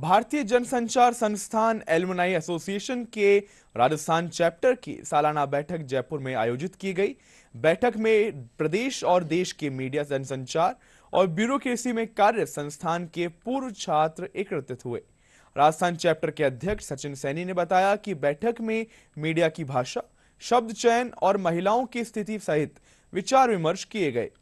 भारतीय जनसंचार संस्थान एलमनाई एसोसिएशन के राजस्थान चैप्टर की सालाना बैठक जयपुर में आयोजित की गई बैठक में प्रदेश और देश के मीडिया जनसंचार और ब्यूरोक्रेसी में कार्य संस्थान के पूर्व छात्र एकत्रित हुए राजस्थान चैप्टर के अध्यक्ष सचिन सैनी ने बताया कि बैठक में मीडिया की भाषा शब्द चयन और महिलाओं की स्थिति सहित विचार विमर्श किए गए